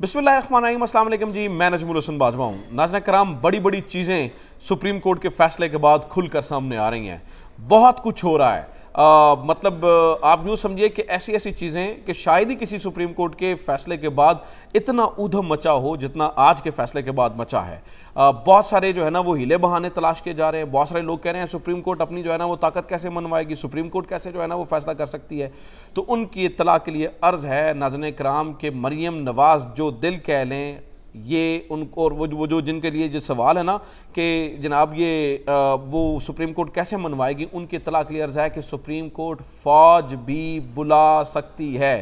बिस्मिल्लाम जी मैं नजमुल हसन बाजवा हूँ नाजना कराम बड़ी बड़ी चीज़ें सुप्रीम कोर्ट के फैसले के बाद खुलकर सामने आ रही हैं बहुत कुछ हो रहा है आ, मतलब आप यूँ समझिए कि ऐसी ऐसी चीज़ें कि शायद ही किसी सुप्रीम कोर्ट के फैसले के बाद इतना ऊधम मचा हो जितना आज के फैसले के बाद मचा है आ, बहुत सारे जो है ना वो हीले बहाने तलाश किए जा रहे हैं बहुत सारे लोग कह रहे हैं सुप्रीम कोर्ट अपनी जो है ना वो ताकत कैसे मनवाएगी सुप्रीम कोर्ट कैसे जो है ना वो फैसला कर सकती है तो उनकी इतला के लिए अर्ज़ है नाजन कराम के मरीम नवाज़ जो दिल कह लें ये उनको और वो जो, वो जो जिनके लिए जो सवाल है ना कि जनाब ये आ, वो सुप्रीम कोर्ट कैसे मनवाएगी उनकी इतला क्लियर है कि सुप्रीम कोर्ट फौज भी बुला सकती है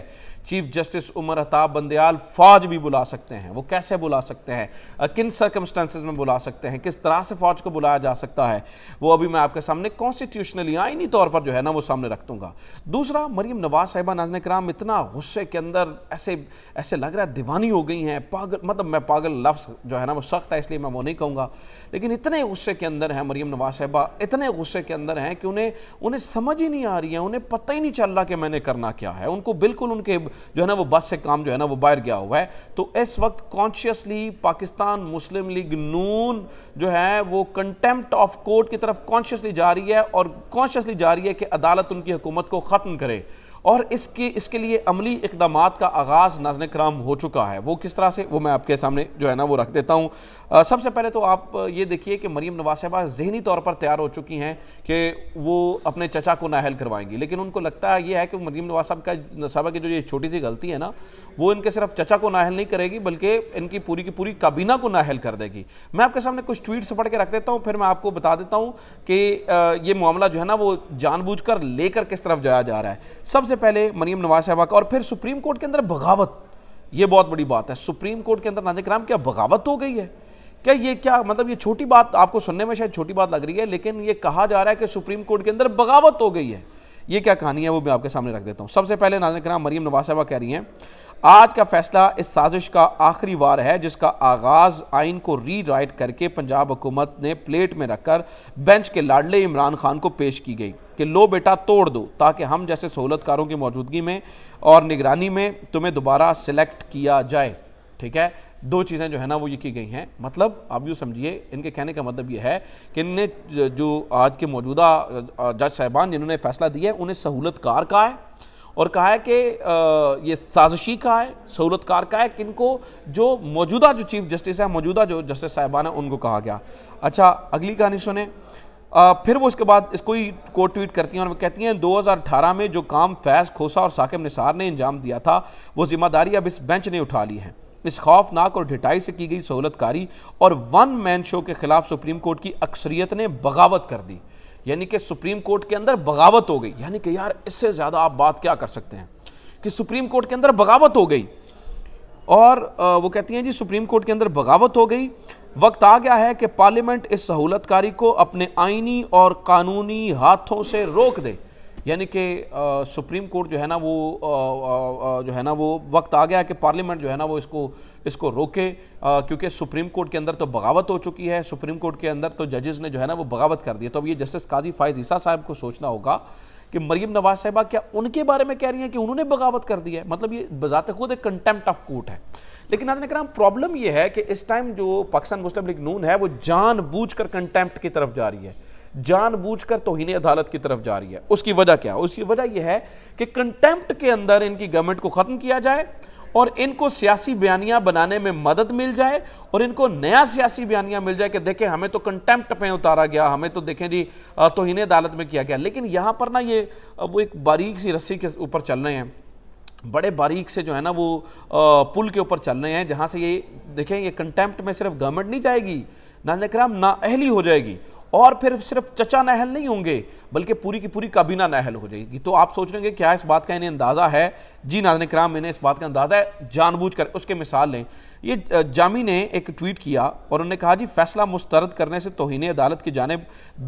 चीफ जस्टिस उमर अताब बंदयाल फौज भी बुला सकते हैं वो कैसे बुला सकते हैं किन सर्कमस्टांसिस में बुला सकते हैं किस तरह से फौज को बुलाया जा सकता है वो अभी मैं आपके सामने कॉन्स्टिट्यूशनली आइनी तौर पर जो है ना वो सामने रख दूंगा दूसरा मरीम नवाज साहिबा नाजन कराम इतना गुस्से के अंदर ऐसे ऐसे लग रहा है दीवानी हो गई हैं पागल मतलब मैं पागल लफ्ज़ जो है ना वो सख्त है इसलिए मैं वो नहीं कहूँगा लेकिन इतने गुस्से के अंदर हैं मरीम नवाज साहिबा इतने गुस्से के अंदर हैं कि उन्हें उन्हें समझ ही नहीं आ रही है उन्हें पता ही नहीं चल रहा कि मैंने करना क्या है उनको बिल्कुल उनके जो है ना वो बस से काम जो है ना वो बाहर गया हुआ है तो इस वक्त consciously Pakistan Muslim League Noon जो है वो कंटेम्प्ट ऑफ कोर्ट की तरफ कॉन्शियसली जा रही है और कॉन्शियसली जा रही है कि अदालत उनकी हुकूमत को ख़त्म करे और इसके इसके लिए अमली इकदाम का आगाज़ नाजन कराम हो चुका है वो किस तरह से वो मैं आपके सामने जो है ना वो रख देता हूँ सबसे पहले तो आप ये देखिए कि मरीम नवाज साहबा जहनी तौर पर तैयार हो चुकी हैं कि वो अपने चचा को नाहल करवाएंगी लेकिन उनको लगता है ये है कि मरीम नवाज साहब का साहबा की जो ये छोटी सी गलती है ना वो इनके सिर्फ चचा को नाहल नहीं करेगी बल्कि इनकी पूरी की पूरी काबीना को नाहल कर देगी मैं आपके सामने कुछ से पढ़ के रख देता हूँ फिर मैं आपको बता देता हूँ कि ये मामला जो है ना वो जानबूझ लेकर किस तरफ जाया जा रहा है सबसे सबसे पहले मरीम नवाज साहबा का और फिर सुप्रीम कोर्ट के अंदर बगावत ये बहुत बड़ी बात है सुप्रीम कोर्ट के अंदर नाजिक राम क्या बगावत हो गई है क्या ये क्या मतलब ये छोटी बात आपको सुनने में शायद छोटी बात लग रही है लेकिन ये कहा जा रहा है कि सुप्रीम कोर्ट के अंदर बगावत हो गई है ये क्या कहानी है वो मैं आपके सामने रख देता हूँ सबसे पहले नाजन कराम मरीम नवाज साहबा कह रही हैं आज का फैसला इस साजिश का आखिरी वार है जिसका आगाज़ आइन को री राइट करके पंजाब हुकूमत ने प्लेट में रखकर बेंच के लाडले इमरान खान को पेश की गई कि लो बेटा तोड़ दो ताकि हम जैसे सहूलतकारों की मौजूदगी में और निगरानी में तुम्हें दोबारा सिलेक्ट किया जाए ठीक है दो चीज़ें जो है ना वो ये की गई हैं मतलब आप यूँ समझिए इनके कहने का मतलब ये है कि इनने जो आज के मौजूदा जज साहिबान जिन्होंने फैसला दिया है उन्हें सहूलतकार कहा है और कहा है कि ये साजिशी का है सहूलतकार का है किनको जो मौजूदा जो चीफ जस्टिस है मौजूदा जो जस्टिस साहिबान है उनको कहा गया अच्छा अगली कहानी सुने आ, फिर वो इसके बाद इसको ही कोर्ट ट्वीट करती हैं और वो कहती हैं 2018 में जो काम फैज़ खोसा और साकिब निसार ने अंजाम दिया था वो जिम्मेदारी अब इस बेंच ने उठा ली है इस खौफनाक और ढिटाई से की गई सहूलतकारी और वन मैन शो के खिलाफ सुप्रीम कोर्ट की अक्सरियत ने बगावत कर दी यानी कि सुप्रीम कोर्ट के अंदर बगावत हो गई यानी कि यार इससे ज़्यादा आप बात क्या कर सकते हैं कि सुप्रीम कोर्ट के अंदर बगावत हो गई और वो कहती हैं जी सुप्रीम कोर्ट के अंदर बगावत हो गई वक्त आ गया है कि पार्लियामेंट इस सहूलतकारी को अपने आइनी और कानूनी हाथों से रोक दे यानी कि सुप्रीम कोर्ट जो है ना वो आ, आ, आ, जो है ना वो वक्त आ गया कि पार्लियामेंट जो है ना वो इसको इसको रोके क्योंकि सुप्रीम कोर्ट के अंदर तो बगावत हो चुकी है सुप्रीम कोर्ट के अंदर तो जजेस ने जो है ना वो बगावत कर दी तो अब ये जस्टिस काजी फायज ईसा साहब को सोचना होगा कि मरीम नवाज साहबा क्या उनके बारे में कह रही हैं कि उन्होंने बगावत कर दिया है मतलब ये बजात खुद एक कंटेम्प्ट ऑफ कोर्ट है लेकिन आज कराम प्रॉब्लम ये है कि इस टाइम जो पाकिस्तान मुस्लिम लीग नून है वो जानबूझकर कंटेम्प्ट की तरफ जा रही है जानबूझकर तोहन अदालत की तरफ जा रही है उसकी वजह क्या है उसकी वजह यह है कि कंटेम्प्ट के अंदर इनकी गवर्नमेंट को ख़त्म किया जाए और इनको सियासी बयानियां बनाने में मदद मिल जाए और इनको नया सियासी बयानियां मिल जाए कि देखें हमें तो कंटेम्प्ट पे उतारा गया हमें तो देखें जी इन्हें अदालत में किया गया लेकिन यहाँ पर ना ये वो एक बारीक सी रस्सी के ऊपर चल रहे हैं बड़े बारीक से जो है ना वो पुल के ऊपर चल रहे हैं जहाँ से ये देखें ये कंटेम्प्ट में सिर्फ गवर्नमेंट नहीं जाएगी नाजन कराम अहली हो जाएगी और फिर सिर्फ चचा नहल नहीं होंगे बल्कि पूरी की पूरी काबीना नहल हो जाएगी तो आप सोच रहे हैं क्या इस बात का इन्हें अंदाज़ा है जी नाजन कराम इन्हें इस बात का अंदाज़ा है जानबूझ कर उसके मिसाल लें ये जामी ने एक ट्वीट किया और उन्होंने कहा जी फैसला मुस्तरद करने से तोहन अदालत की जानब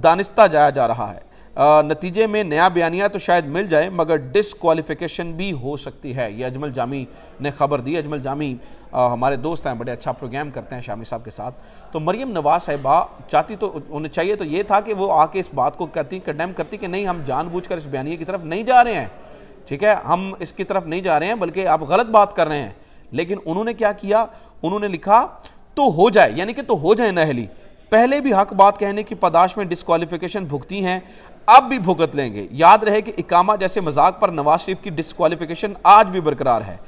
दानिस्ता जाया जा रहा है नतीजे में नया बयानिया तो शायद मिल जाए मगर डिसकॉलीफिकेशन भी हो सकती है ये अजमल जामी ने खबर दी अजमल जामी आ, हमारे दोस्त हैं बड़े अच्छा प्रोग्राम करते हैं शामी साहब के साथ तो मरीम नवाज साहिबा चाहती तो उन्हें चाहिए तो ये था कि वो आके इस बात को करती कंडेम करती कि नहीं हम जानबूझकर इस बयानिए की तरफ नहीं जा रहे हैं ठीक है हम इसकी तरफ नहीं जा रहे हैं बल्कि आप गलत बात कर रहे हैं लेकिन उन्होंने क्या किया उन्होंने लिखा तो हो जाए यानी कि तो हो जाए नहली पहले भी हक बात कहने की पदाश में डिस्कवालिफिकेशन भुगती हैं अब भी भुगत लेंगे याद रहे कि इकामा जैसे मजाक पर नवाज शरीफ की डिस्कवालिफिकेशन आज भी बरकरार है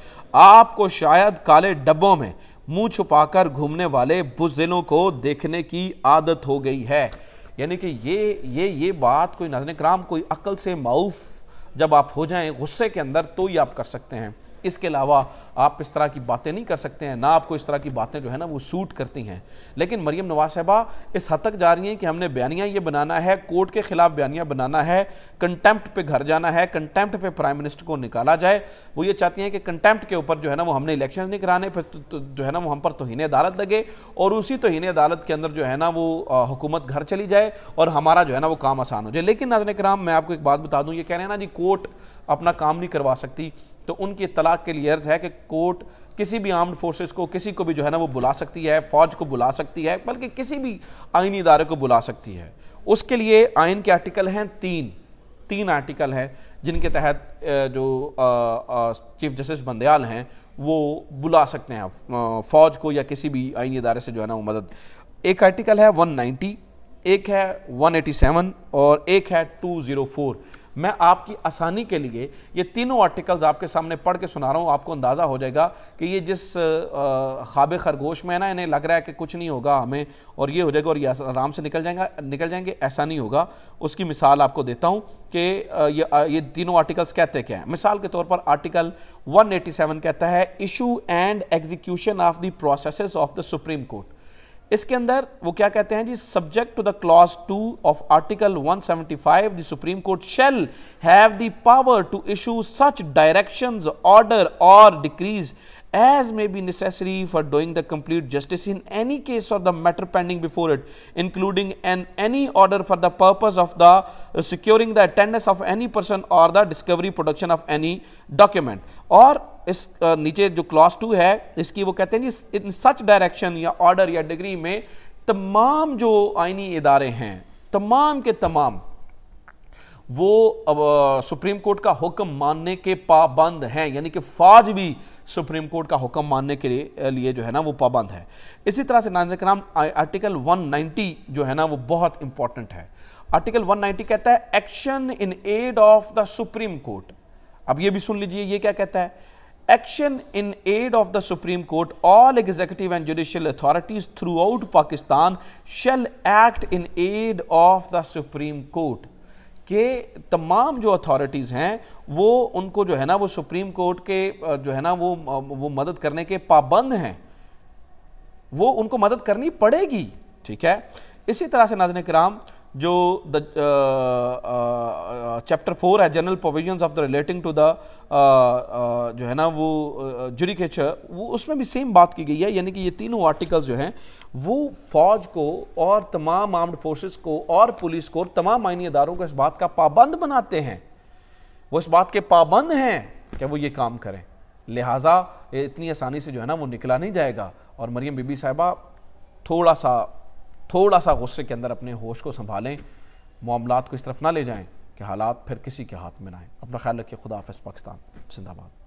आपको शायद काले डब्बों में मुंह छुपाकर घूमने वाले बुजदिलों को देखने की आदत हो गई है यानी कि ये ये ये बात कोई नजर कराम कोई अक्ल से माऊफ जब आप हो जाएं गुस्से के अंदर तो ही आप कर सकते हैं इसके अलावा आप इस तरह की बातें नहीं कर सकते हैं ना आपको इस तरह की बातें जो है ना वो सूट करती हैं लेकिन मरीम नवाज साहबा इस हद तक जा रही हैं कि हमने बयानियाँ ये बनाना है कोर्ट के ख़िलाफ़ बयानियाँ बनाना है कंटेम्प्ट पे घर जाना है कंटेम्प्ट पे प्राइम मिनिस्टर को निकाला जाए वो ये चाहती हैं कि कंटेम्प्ट के ऊपर जो है ना वो हमने इलेक्शन नहीं कराने फिर तो, तो, जो है ना वो हम पर तोहन अदालत लगे और उसी तोहन अदालत के अंदर जो है ना वो हुकूमत घर चली जाए और हमारा जो है ना वो काम आसान हो जाए लेकिन नाजन कराम मैं आपको एक बात बता दूँ ये कह रहे हैं ना जी कोर्ट अपना काम नहीं करवा सकती तो उनकी तलाक के लिए अर्ज़ है कि कोर्ट किसी भी आर्म्ड फोर्सेस को किसी को भी जो है ना वो बुला सकती है फ़ौज को बुला सकती है बल्कि किसी भी आइनी इदारे को बुला सकती है उसके लिए आइन के आर्टिकल हैं तीन तीन आर्टिकल हैं जिनके तहत जो चीफ जस्टिस बंदयाल हैं वो बुला सकते हैं फ़ौज को या किसी भी आइनी इदारे से जो है ना वो मदद एक आर्टिकल है 190 एक है 187 और एक है 204 मैं आपकी आसानी के लिए ये तीनों आर्टिकल्स आपके सामने पढ़ के सुना रहा हूँ आपको अंदाज़ा हो जाएगा कि ये जिस ख्वाब खरगोश में है ना इन्हें लग रहा है कि कुछ नहीं होगा हमें और ये हो जाएगा और ये आराम से निकल जाएंगे निकल जाएंगे ऐसा नहीं होगा उसकी मिसाल आपको देता हूँ कि ये ये तीनों आर्टिकल्स कहते क्या हैं मिसाल के तौर पर आर्टिकल 187 कहता है issue and execution of the process of the supreme court इसके अंदर वो क्या कहते हैं जी subject to the clause two of article 175 the supreme court shall have the power to issue such directions order और decrees as may be necessary for doing the complete justice in any case or the matter pending before it, including an any order for the purpose of the uh, securing the attendance of any person or the discovery production of any document. और इस uh, नीचे जो clause two है इसकी वो कहते हैं जी इन सच डायरेक्शन या ऑर्डर या डिग्री में तमाम जो आइनी इदारे हैं तमाम के तमाम वो अब सुप्रीम कोर्ट का हुक्म मानने के पाबंद हैं यानी कि फौज भी सुप्रीम कोर्ट का हुक्म मानने के लिए जो है ना वो पाबंद है इसी तरह से नाजक नाम आर्टिकल 190 जो है ना वो बहुत इंपॉर्टेंट है आर्टिकल 190 कहता है action in aid of the supreme court अब ये भी सुन लीजिए ये क्या कहता है action in aid of the supreme court all executive and judicial authorities throughout Pakistan shall act in aid of the supreme court कि तमाम जो अथॉरिटीज़ हैं वो उनको जो है ना वो सुप्रीम कोर्ट के जो है ना वो वो मदद करने के पाबंद हैं वो उनको मदद करनी पड़ेगी ठीक है इसी तरह से नाजन कराम जो द चैप्टर फोर है general provisions of the relating to the जो है ना वो जुडिकेचर uh, वो उसमें भी सेम बात की गई है यानी कि ये तीनों आर्टिकल्स जो हैं वो फौज को और तमाम आर्म्ड फोर्सेस को और पुलिस को और तमाम आइनी इदारों को इस बात का पाबंद बनाते हैं वो इस बात के पाबंद हैं कि वो ये काम करें लिहाजा इतनी आसानी से जो है ना वो निकला नहीं जाएगा और मरियम बीबी साहिबा थोड़ा सा थोड़ा सा गुस्से के अंदर अपने होश को संभालें मामला को इस तरफ ना ले जाएं कि हालात फिर किसी के हाथ में ना आए अपना ख्याल रखिए खुदा हाफ पाकिस्तान जिंदाबाद